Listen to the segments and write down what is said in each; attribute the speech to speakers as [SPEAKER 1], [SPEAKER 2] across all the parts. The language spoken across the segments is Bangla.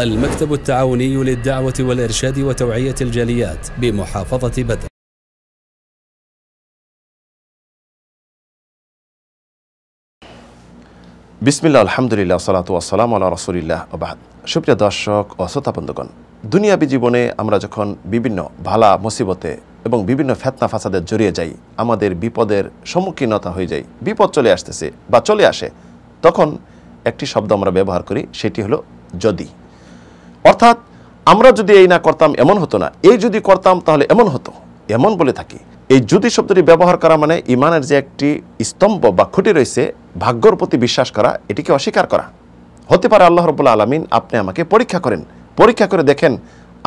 [SPEAKER 1] المكتب التعاوني للدعوة والإرشاد وتوعية الجاليات بمحافظة بدر
[SPEAKER 2] বিসমিল্লা আলহামদুলিল্লাহ সালাত আসসালাম আল্লাহ রসুলিল্লাহ আবাদ সুপ্রিয় দর্শক ও শ্রোতাবন্ধুগণ দুনিয়াবি জীবনে আমরা যখন বিভিন্ন ভালা মুসিবতে এবং বিভিন্ন ফেতনা ফাসাদে জড়িয়ে যাই আমাদের বিপদের সম্মুখীনতা হয়ে যাই বিপদ চলে আসতেছে বা চলে আসে তখন একটি শব্দ আমরা ব্যবহার করি সেটি হলো যদি অর্থাৎ আমরা যদি এই না করতাম এমন হতো না এই যদি করতাম তাহলে এমন হতো এমন বলে থাকি এই যদি শব্দটি ব্যবহার করা মানে ইমানের যে একটি স্তম্ভ বা খুঁটি রয়েছে ভাগ্যর প্রতি বিশ্বাস করা এটিকে অস্বীকার করা হতে পারে আল্লাহ রবুল্লা আলমিন আপনি আমাকে পরীক্ষা করেন পরীক্ষা করে দেখেন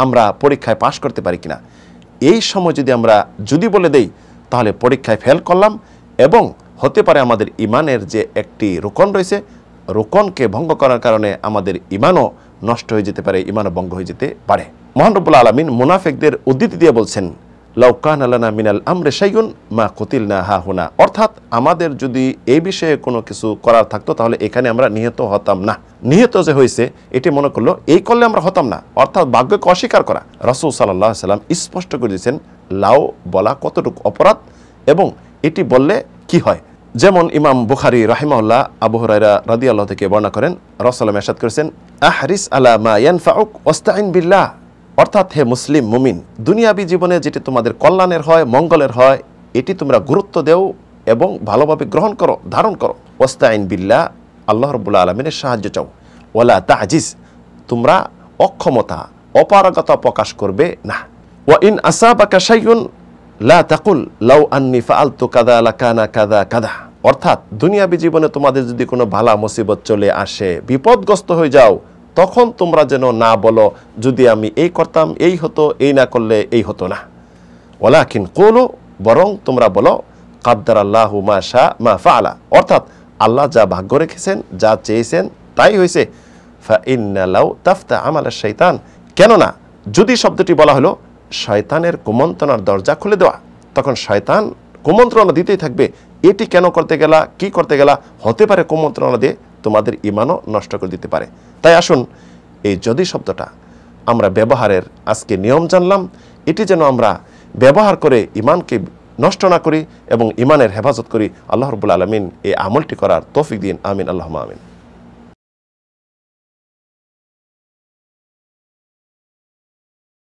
[SPEAKER 2] আমরা পরীক্ষায় পাশ করতে পারি কিনা এই সময় যদি আমরা যদি বলে দেই তাহলে পরীক্ষায় ফেল করলাম এবং হতে পারে আমাদের ইমানের যে একটি রোকন রয়েছে রোকনকে ভঙ্গ করার কারণে আমাদের ইমানও নষ্ট হয়ে যেতে পারে ইমান ভঙ্গ হয়ে যেতে পারে মহানরবুল্লা আলমিন মুনাফেকদের উদ্ধৃতি দিয়ে বলছেন লৌকান আলানা মিনাল আমরে সাইগুন মা কতিল না হা হুনা অর্থাৎ আমাদের যদি এই বিষয়ে কোনো কিছু করার থাকতো তাহলে এখানে আমরা নিহত হতাম না নিহত যে হয়েছে এটি মনে করলো এই করলে আমরা হতাম না অর্থাৎ ভাগ্যকে অস্বীকার করা রসুল সাল্লাহ সাল্লাম স্পষ্ট করে দিয়েছেন লাও বলা কতটুকু অপরাধ এবং এটি বললে কি হয় যেমন ইমাম বুখারি রাহিমাউল্লাহ আবু হরাইরা রাদি আল্লাহ থেকে বর্ণনা করেন রসালাম এসাদ করেছেন আহরিস আলা মা ফাউক ওস্তাইন বিল্লাহ অর্থাৎ হে মুসলিম মুমিন দুনিয়াবি জীবনে যেটি তোমাদের কল্যাণের হয় মঙ্গলের হয় এটি তোমরা গুরুত্ব দেও এবং ভালোভাবে গ্রহণ করো ধারণ করো ওস্তাইন বিল্লাহ আল্লাহ রবুল্লা আলমিনের সাহায্য চাও ওলা তাজিজ তোমরা অক্ষমতা অপারগতা প্রকাশ করবে না ওয়া ইন বা শাইউন লা তাকুল লাউ আন্নি ফালতু কাদা লা কানা কাদা কাদা অর্থাৎ দুনিয়াবী জীবনে তোমাদের যদি কোনো ভালা মুসিবত চলে আসে বিপদগ্রস্ত হয়ে যাও তখন তোমরা যেন না বলো যদি আমি এই করতাম এই হতো এই না করলে এই হতো না কিন কোলো বরং তোমরা বলো কাদ্দার আল্লাহ মা শাহ মা ফালা অর্থাৎ আল্লাহ যা ভাগ্য রেখেছেন যা চেয়েছেন তাই হয়েছে ফা ইন্না লাউ তাফতা আমালা শৈতান কেননা যদি শব্দটি বলা হলো শয়তানের কুমন্ত্রণার দরজা খুলে দেওয়া তখন শয়তান কুমন্ত্রণা দিতেই থাকবে এটি কেন করতে গেলা কি করতে গেলা হতে পারে কুমন্ত্রণা দিয়ে তোমাদের ইমানও নষ্ট করে দিতে পারে তাই আসুন এই যদি শব্দটা আমরা ব্যবহারের আজকে নিয়ম জানলাম এটি যেন আমরা ব্যবহার করে ইমানকে নষ্ট না করি এবং ইমানের হেফাজত করি আল্লাহ রবুল আলমিন এই আমলটি করার তৌফিক দিন আমিন আল্লাহ আমিন